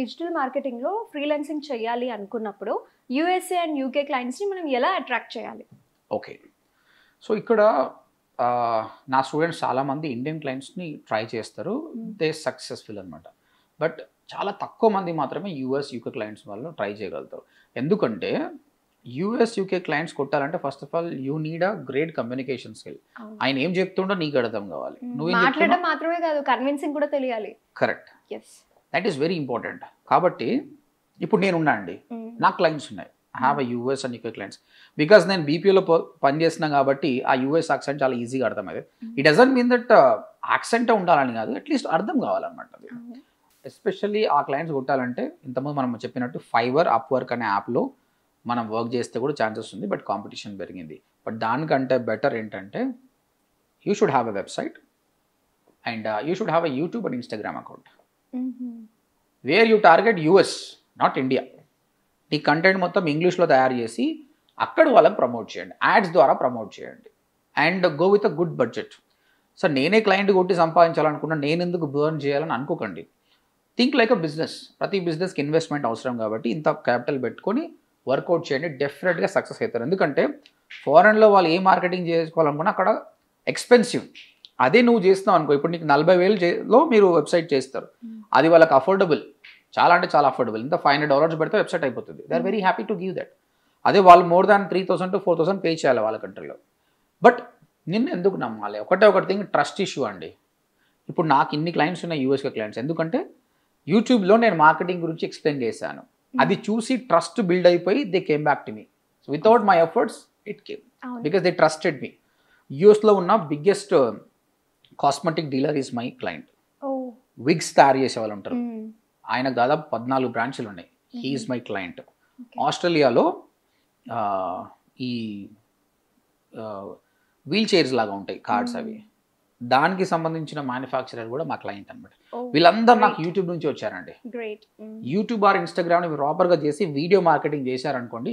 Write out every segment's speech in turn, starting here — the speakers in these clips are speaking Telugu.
డిజిటల్ మార్కెటింగ్లో ఫ్రీలాన్సింగ్ చేయాలి అనుకున్నప్పుడు యూఎస్ఏ అండ్ యూకే క్లయింట్స్ని మనం ఎలా అట్రాక్ట్ చేయాలి ఓకే సో ఇక్కడ నా స్టూడెంట్స్ చాలామంది ఇండియన్ క్లయింట్స్ని ట్రై చేస్తారు దే సక్సెస్ఫుల్ అనమాట బట్ చాలా తక్కువ మంది మాత్రమే యూఎస్ యూకే క్లయింట్స్ వాళ్ళు ట్రై చేయగలుగుతారు ఎందుకంటే యూఎస్ యూకే క్లయింట్స్ కొట్టాలంటే first of all you need a great communication skill ఆయన ఏం చెప్తుండో నీకు అర్థం కావాలి నువ్వు మాట్లాడడం మాత్రమే కాదు కన్విన్సింగ్ కూడా తెలియాలి correct yes that is very important కాబట్టి ఇప్పుడు ఉన్నా అండి hmm. నాకు క్లయింట్స్ ఉన్నాయి have a US and UK clients because నేను బీపీఓలో పనిచేస్తున్నా కాబట్టి ఆ యూఎస్ యాక్సెంట్ చాలా ఈజీగా అర్థమైంది ఇట్ డజంట్ మీన్ దట్ యాక్సెంటే ఉండాలని కాదు అట్లీస్ట్ అర్థం కావాలన్నమాట ఎస్పెషల్లీ hmm. ఆ క్లయింట్స్ కొట్టాలంటే ఇంతకుముందు మనం చెప్పినట్టు ఫైవర్ అప్ వర్క్ అనే యాప్లో మనం వర్క్ చేస్తే కూడా ఛాన్సెస్ ఉంది బట్ కాంపిటీషన్ పెరిగింది బట్ దానికంటే బెటర్ ఏంటంటే you should have a website and you should have a YouTube and Instagram account where you target US not India నీ కంటెంట్ మొత్తం ఇంగ్లీష్లో తయారు చేసి అక్కడ వాళ్ళని ప్రమోట్ చేయండి యాడ్స్ ద్వారా ప్రమోట్ చేయండి and go with a good budget so నేనే క్లయింట్ కొట్టి సంపాదించాలనుకున్నా నేను ఎందుకు బర్న్ చేయాలని అనుకోకండి థింక్ లైక్ అ బిజినెస్ ప్రతి బిజినెస్కి ఇన్వెస్ట్మెంట్ అవసరం కాబట్టి ఇంత క్యాపిటల్ పెట్టుకొని వర్కౌట్ చేయండి డెఫినెట్గా సక్సెస్ అవుతారు ఎందుకంటే ఫారెన్లో వాళ్ళు ఏ మార్కెటింగ్ చేసుకోవాలనుకున్నా అక్కడ ఎక్స్పెన్సివ్ అదే నువ్వు చేస్తున్నావు అనుకో ఇప్పుడు నీకు నలభై వేలు వేలులో మీరు వెబ్సైట్ చేస్తారు mm. అది వాళ్ళకి అఫోర్డబుల్ చాలా అంటే చాలా అఫోర్డబుల్ ఇంత ఫైవ్ హండ్రెడ్ డాలర్స్ పెడితే వెబ్సైట్ అయిపోతుంది they are very happy to give that అదే వాళ్ళు more than three thousand to four thousand pay చేయాలి వాళ్ళ కంట్రీలో బట్ నిన్ను ఎందుకు నమ్మాలి ఒకటే ఒకటి థింగ్ ట్రస్ట్ ఇష్యూ అండి ఇప్పుడు నాకు ఇన్ని క్లయింట్స్ ఉన్నాయి యూఎస్కే క్లయింట్స్ ఎందుకంటే యూట్యూబ్లో నేను మార్కెటింగ్ గురించి ఎక్స్ప్లెయిన్ చేశాను hmm. అది చూసి ట్రస్ట్ బిల్డ్ అయిపోయి they came back to me so without my efforts it came because they trusted me యూఎస్లో ఉన్న biggest cosmetic dealer is my client wigs తయారు చేసే వాళ్ళు ఉంటారు hmm. ఆయనకు దాదాపు పద్నాలుగు బ్రాంచ్లు ఉన్నాయి హీఈస్ మై క్లయింట్ ఆస్ట్రేలియాలో ఈ వీల్ చైర్స్ లాగా ఉంటాయి కార్డ్స్ అవి hmm. దానికి సంబంధించిన మ్యానుఫాక్చరర్ కూడా మా క్లయింట్ అనమాట oh, వీళ్ళందరూ నాకు యూట్యూబ్ నుంచి వచ్చారండి యూట్యూబ్ hmm. ఆర్ ఇన్స్టాగ్రామ్ ప్రాపర్గా చేసి వీడియో మార్కెటింగ్ చేశారనుకోండి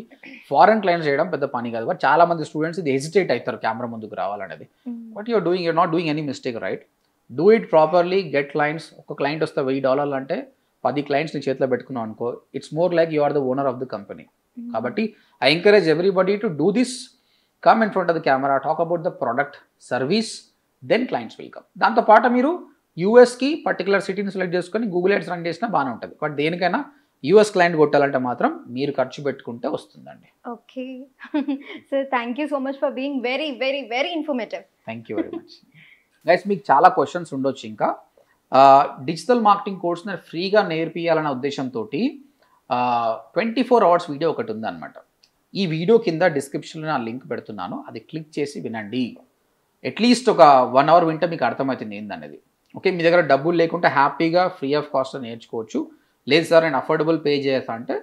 ఫారెన్ క్లయింట్స్ చేయడం పెద్ద పని కాదు చాలా మంది స్టూడెంట్స్ ఇది హెసిటేట్ అవుతారు కెమెరా ముందుకు రావాలనేది but you're doing you're not doing any mistake right do it properly get clients ఒక క్లయింట్ వస్తే వెయ్యి డాలర్లు అంటే పది క్లయింట్స్ నీ చేతిలో పెట్టుకున్నావు అనుకో it's more like you are the owner of the company కాబట్టి I encourage everybody to do this come in front of the camera talk about the product service then clients welcome దాంతోపాటు మీరు యూఎస్కి పర్టికులర్ సిటీని సెలెక్ట్ చేసుకొని గూగుల్ ఎడ్స్ రన్ చేసినా బాగానే ఉంటుంది బట్ దేనికైనా యూఎస్ క్లయింట్ కొట్టాలంటే మాత్రం మీరు ఖర్చు పెట్టుకుంటే వస్తుందండి okay sir thank you so much for being very very very informative thank you very much guys మీకు చాలా క్వశ్చన్స్ ఉండొచ్చు ఇంకా డిజిటల్ మార్కెటింగ్ కోర్స్ నేను ఫ్రీగా నేర్పియాలనే ఉద్దేశంతో ట్వంటీ ఫోర్ అవర్స్ వీడియో ఒకటి ఉందన్నమాట ఈ వీడియో కింద డిస్క్రిప్షన్లో నా లింక్ పెడుతున్నాను అది క్లిక్ చేసి వినండి అట్లీస్ట్ ఒక వన్ అవర్ వింటే మీకు అర్థమవుతుంది ఏందనేది ఓకే మీ దగ్గర డబ్బులు లేకుంటే హ్యాపీగా ఫ్రీ ఆఫ్ కాస్ట్ నేర్చుకోవచ్చు లేదు సార్ నేను అఫోర్డబుల్ పే చేస్తా అంటే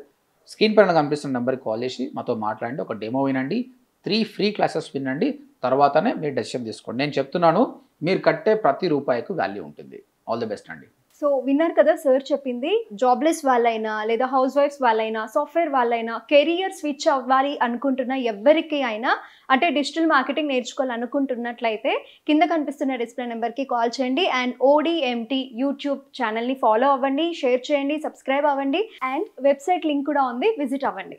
స్క్రీన్ పైన కనిపిస్తున్న నెంబర్కి కాల్ చేసి మాతో మాట్లాడండి ఒక డెమో వినండి త్రీ ఫ్రీ క్లాసెస్ వినండి తర్వాతనే మీరు డెసిషన్ తీసుకోండి నేను చెప్తున్నాను మీరు కట్టే ప్రతి రూపాయికి వాల్యూ ఉంటుంది ఆల్ ది బెస్ట్ అండి సో విన్నారు కదా సార్ చెప్పింది జాబ్లెస్ వాళ్ళైనా లేదా హౌస్ వైఫ్స్ వాళ్ళైనా సాఫ్ట్వేర్ వాళ్ళైనా కెరియర్ స్విచ్ అవ్వాలి అనుకుంటున్న ఎవరికి అయినా అంటే డిజిటల్ మార్కెటింగ్ నేర్చుకోవాలనుకుంటున్నట్లయితే కింద కనిపిస్తున్న డిస్ప్లే నెంబర్కి కాల్ చేయండి అండ్ ఓడిఎంటీ యూట్యూబ్ ఛానల్ని ఫాలో అవ్వండి షేర్ చేయండి సబ్స్క్రైబ్ అవ్వండి అండ్ వెబ్సైట్ లింక్ కూడా ఉంది విజిట్ అవ్వండి